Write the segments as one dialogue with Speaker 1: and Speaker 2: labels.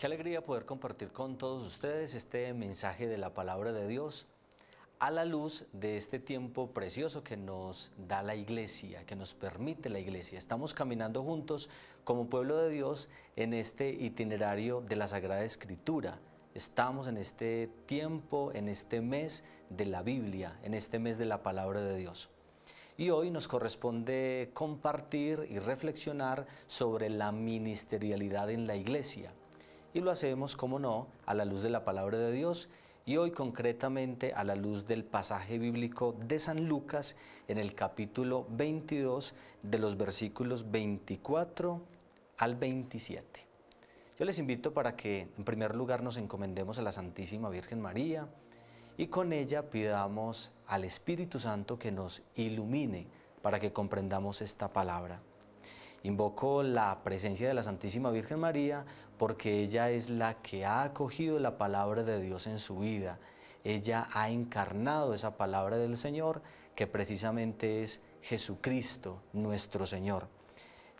Speaker 1: Qué alegría poder compartir con todos ustedes este mensaje de la palabra de Dios a la luz de este tiempo precioso que nos da la iglesia, que nos permite la iglesia. Estamos caminando juntos como pueblo de Dios en este itinerario de la Sagrada Escritura. Estamos en este tiempo, en este mes de la Biblia, en este mes de la palabra de Dios. Y hoy nos corresponde compartir y reflexionar sobre la ministerialidad en la iglesia y lo hacemos, como no, a la luz de la palabra de Dios y hoy concretamente a la luz del pasaje bíblico de San Lucas en el capítulo 22 de los versículos 24 al 27. Yo les invito para que en primer lugar nos encomendemos a la Santísima Virgen María y con ella pidamos al Espíritu Santo que nos ilumine para que comprendamos esta palabra. Invoco la presencia de la Santísima Virgen María porque ella es la que ha acogido la palabra de Dios en su vida. Ella ha encarnado esa palabra del Señor que precisamente es Jesucristo nuestro Señor.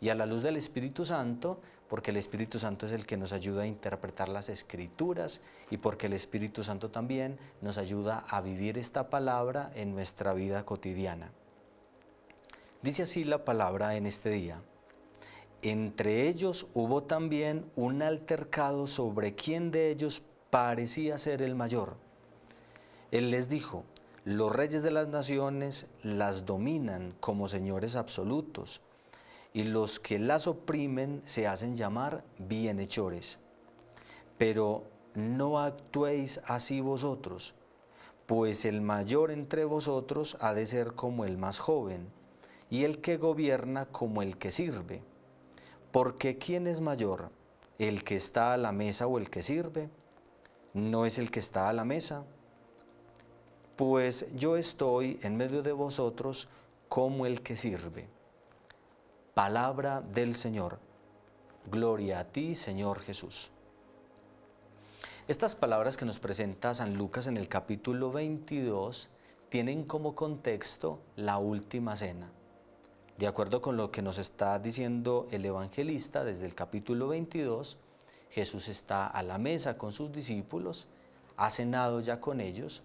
Speaker 1: Y a la luz del Espíritu Santo, porque el Espíritu Santo es el que nos ayuda a interpretar las escrituras y porque el Espíritu Santo también nos ayuda a vivir esta palabra en nuestra vida cotidiana. Dice así la palabra en este día. Entre ellos hubo también un altercado sobre quién de ellos parecía ser el mayor. Él les dijo, los reyes de las naciones las dominan como señores absolutos, y los que las oprimen se hacen llamar bienhechores. Pero no actuéis así vosotros, pues el mayor entre vosotros ha de ser como el más joven, y el que gobierna como el que sirve. Porque ¿quién es mayor? ¿El que está a la mesa o el que sirve? ¿No es el que está a la mesa? Pues yo estoy en medio de vosotros como el que sirve. Palabra del Señor. Gloria a ti, Señor Jesús. Estas palabras que nos presenta San Lucas en el capítulo 22 tienen como contexto la última cena. De acuerdo con lo que nos está diciendo el evangelista desde el capítulo 22, Jesús está a la mesa con sus discípulos, ha cenado ya con ellos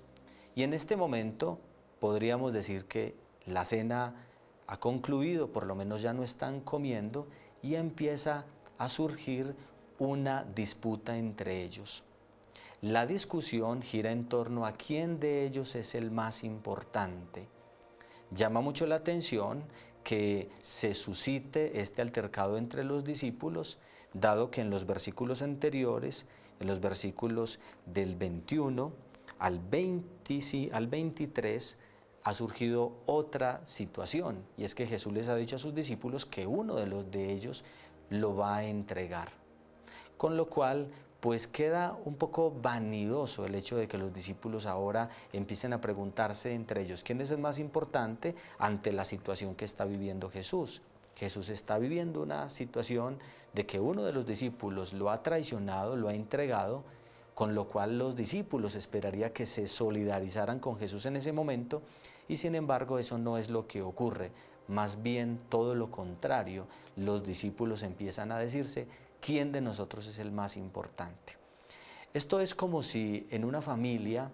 Speaker 1: y en este momento podríamos decir que la cena ha concluido, por lo menos ya no están comiendo y empieza a surgir una disputa entre ellos. La discusión gira en torno a quién de ellos es el más importante. Llama mucho la atención que se suscite este altercado entre los discípulos, dado que en los versículos anteriores, en los versículos del 21 al, 23, ha surgido otra situación, y es que Jesús les ha dicho a sus discípulos que uno de los de ellos lo va a entregar. Con lo cual, pues queda un poco vanidoso el hecho de que los discípulos ahora empiecen a preguntarse entre ellos quién es el más importante ante la situación que está viviendo Jesús. Jesús está viviendo una situación de que uno de los discípulos lo ha traicionado, lo ha entregado, con lo cual los discípulos esperaría que se solidarizaran con Jesús en ese momento y sin embargo eso no es lo que ocurre, más bien todo lo contrario, los discípulos empiezan a decirse, quién de nosotros es el más importante. Esto es como si en una familia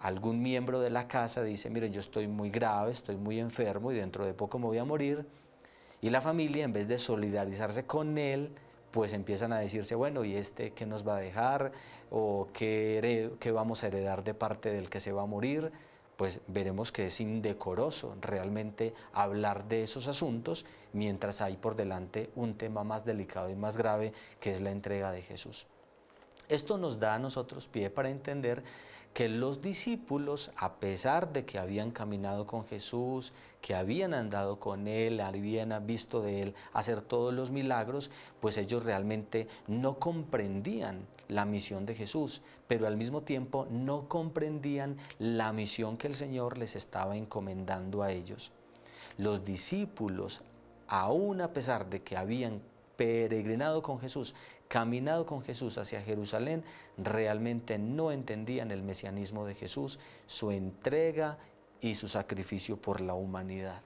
Speaker 1: algún miembro de la casa dice, miren, yo estoy muy grave, estoy muy enfermo y dentro de poco me voy a morir. Y la familia, en vez de solidarizarse con él, pues empiezan a decirse, bueno, ¿y este qué nos va a dejar? ¿O qué, qué vamos a heredar de parte del que se va a morir? pues veremos que es indecoroso realmente hablar de esos asuntos mientras hay por delante un tema más delicado y más grave que es la entrega de Jesús. Esto nos da a nosotros pie para entender que los discípulos, a pesar de que habían caminado con Jesús, que habían andado con Él, habían visto de Él hacer todos los milagros, pues ellos realmente no comprendían la misión de Jesús, pero al mismo tiempo no comprendían la misión que el Señor les estaba encomendando a ellos. Los discípulos, aún a pesar de que habían peregrinado con Jesús, caminado con Jesús hacia Jerusalén, realmente no entendían el mesianismo de Jesús, su entrega y su sacrificio por la humanidad.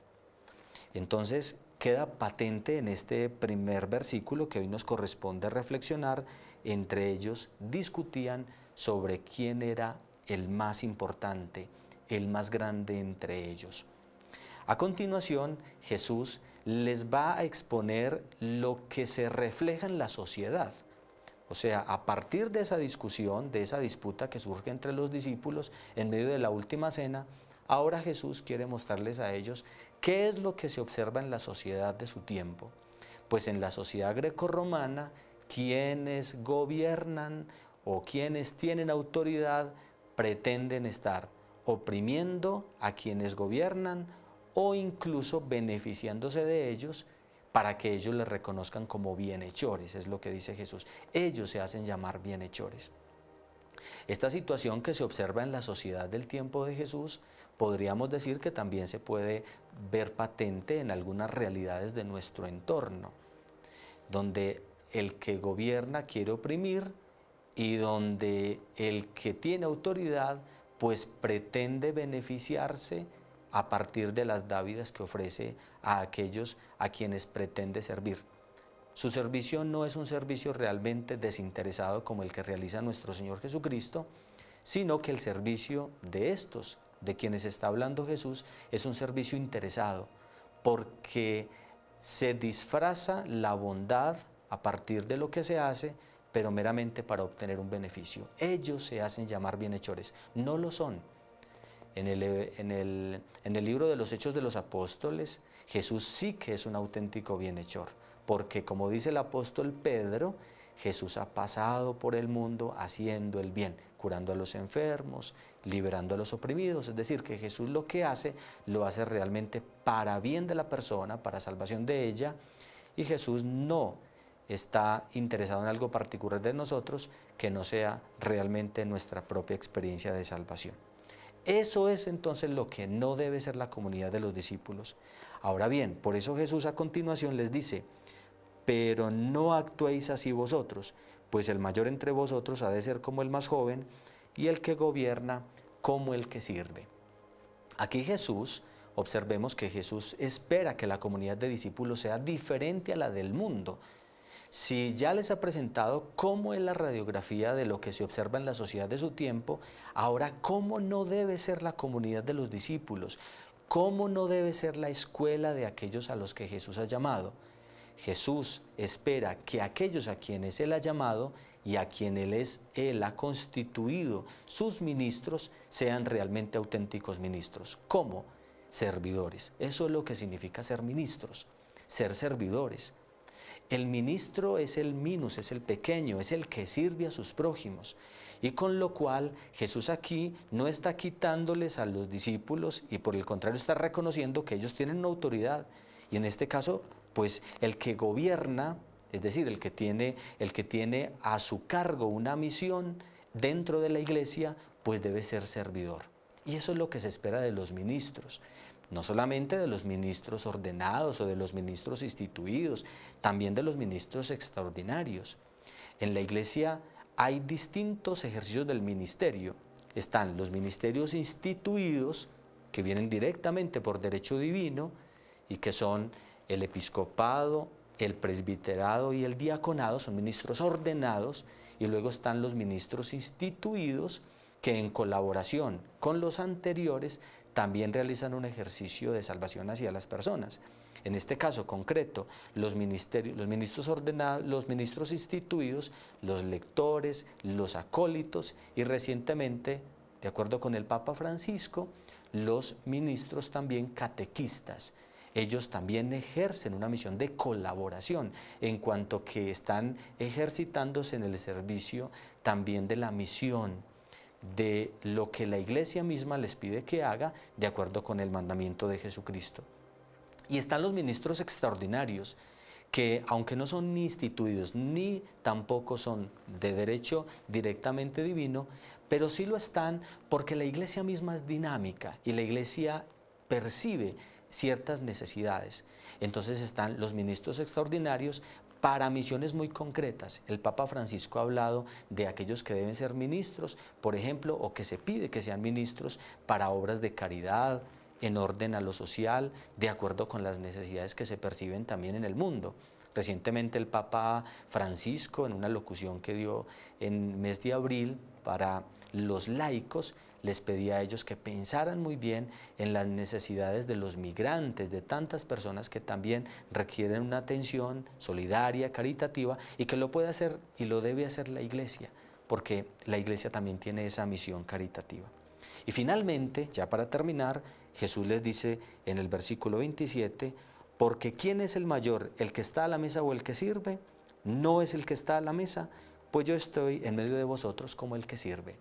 Speaker 1: Entonces queda patente en este primer versículo que hoy nos corresponde reflexionar, entre ellos discutían sobre quién era el más importante, el más grande entre ellos. A continuación, Jesús les va a exponer lo que se refleja en la sociedad. O sea, a partir de esa discusión, de esa disputa que surge entre los discípulos en medio de la última cena, ahora Jesús quiere mostrarles a ellos qué es lo que se observa en la sociedad de su tiempo. Pues en la sociedad grecorromana, quienes gobiernan o quienes tienen autoridad pretenden estar oprimiendo a quienes gobiernan o incluso beneficiándose de ellos para que ellos les reconozcan como bienhechores, es lo que dice Jesús. Ellos se hacen llamar bienhechores. Esta situación que se observa en la sociedad del tiempo de Jesús, podríamos decir que también se puede ver patente en algunas realidades de nuestro entorno, donde el que gobierna quiere oprimir y donde el que tiene autoridad pues pretende beneficiarse a partir de las dávidas que ofrece a aquellos a quienes pretende servir. Su servicio no es un servicio realmente desinteresado como el que realiza nuestro Señor Jesucristo, sino que el servicio de estos, de quienes está hablando Jesús, es un servicio interesado, porque se disfraza la bondad a partir de lo que se hace, pero meramente para obtener un beneficio. Ellos se hacen llamar bienhechores, no lo son en el, libro de los Hechos de los Apóstoles, Jesús sí que es un auténtico bienhechor, porque como dice el apóstol Pedro, Jesús ha pasado por el mundo haciendo el bien, curando a los enfermos, liberando a los oprimidos. Es decir, que Jesús lo que hace, lo hace realmente para bien de la persona, para salvación de ella, y Jesús no está interesado en algo particular de nosotros que no sea realmente nuestra propia experiencia de salvación. Eso es entonces lo que no debe ser la comunidad de los discípulos. Ahora bien, por eso Jesús a continuación les dice, pero no actuéis así vosotros, pues el mayor entre vosotros ha de ser como el más joven y el que gobierna como el que sirve. Aquí Jesús, observemos que Jesús espera que la comunidad de discípulos sea diferente a la del mundo, si ya les ha presentado cómo es la radiografía de lo que se observa en la sociedad de su tiempo, ahora cómo no debe ser la comunidad de los discípulos, cómo no debe ser la escuela de aquellos a los que Jesús ha llamado. Jesús espera que aquellos a quienes Él ha llamado y a quienes Él, es, Él ha constituido sus ministros sean realmente auténticos ministros. ¿Cómo? Servidores. Eso es lo que significa ser ministros, ser servidores. El ministro es el minus, es el pequeño, es el que sirve a sus prójimos. Y con lo cual Jesús aquí no está quitándoles a los discípulos y por el contrario está reconociendo que ellos tienen una autoridad. Y en este caso, pues el que gobierna, es decir, el que tiene, el que tiene a su cargo una misión dentro de la iglesia, pues debe ser servidor. Y eso es lo que se espera de los ministros no solamente de los ministros ordenados o de los ministros instituidos, también de los ministros extraordinarios. En la iglesia hay distintos ejercicios del ministerio. Están los ministerios instituidos, que vienen directamente por derecho divino, y que son el episcopado, el presbiterado y el diaconado, son ministros ordenados, y luego están los ministros instituidos, que en colaboración con los anteriores también realizan un ejercicio de salvación hacia las personas. En este caso concreto, los, ministerios, los, ministros ordenados, los ministros instituidos, los lectores, los acólitos y recientemente, de acuerdo con el Papa Francisco, los ministros también catequistas. Ellos también ejercen una misión de colaboración en cuanto que están ejercitándose en el servicio también de la misión de lo que la iglesia misma les pide que haga de acuerdo con el mandamiento de Jesucristo. Y están los ministros extraordinarios, que aunque no son ni instituidos ni tampoco son de derecho directamente divino, pero sí lo están porque la iglesia misma es dinámica y la iglesia percibe ciertas necesidades. Entonces están los ministros extraordinarios para misiones muy concretas. El Papa Francisco ha hablado de aquellos que deben ser ministros, por ejemplo, o que se pide que sean ministros para obras de caridad, en orden a lo social, de acuerdo con las necesidades que se perciben también en el mundo. Recientemente el Papa Francisco, en una locución que dio en mes de abril para los laicos, les pedía a ellos que pensaran muy bien en las necesidades de los migrantes, de tantas personas que también requieren una atención solidaria, caritativa, y que lo puede hacer y lo debe hacer la iglesia, porque la iglesia también tiene esa misión caritativa. Y finalmente, ya para terminar, Jesús les dice en el versículo 27, porque ¿quién es el mayor, el que está a la mesa o el que sirve? No es el que está a la mesa, pues yo estoy en medio de vosotros como el que sirve.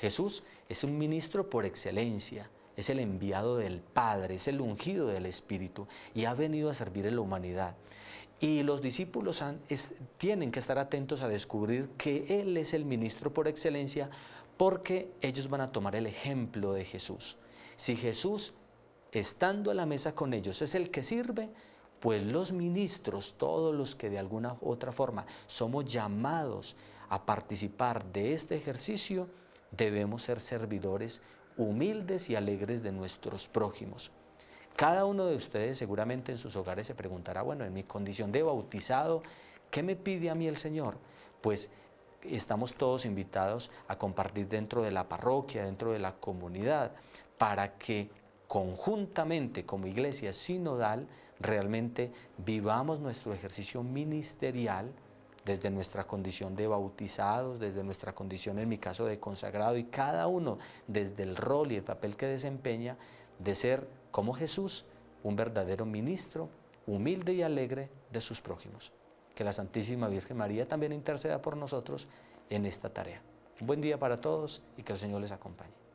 Speaker 1: Jesús es un ministro por excelencia, es el enviado del Padre, es el ungido del Espíritu y ha venido a servir a la humanidad. Y los discípulos tienen que estar atentos a descubrir que Él es el ministro por excelencia porque ellos van a tomar el ejemplo de Jesús. Si Jesús, estando a la mesa con ellos, es el que sirve, pues los ministros, todos los que de alguna u otra forma somos llamados a participar de este ejercicio, debemos ser servidores humildes y alegres de nuestros prójimos. Cada uno de ustedes seguramente en sus hogares se preguntará, bueno, en mi condición de bautizado, ¿qué me pide a mí el Señor? Pues estamos todos invitados a compartir dentro de la parroquia, dentro de la comunidad, para que conjuntamente como iglesia sinodal realmente vivamos nuestro ejercicio ministerial, desde nuestra condición de bautizados, desde nuestra condición, en mi caso, de consagrado, y cada uno desde el rol y el papel que desempeña, de ser como Jesús, un verdadero ministro, humilde y alegre de sus prójimos. Que la Santísima Virgen María también interceda por nosotros en esta tarea. Un buen día para todos y que el Señor les acompañe.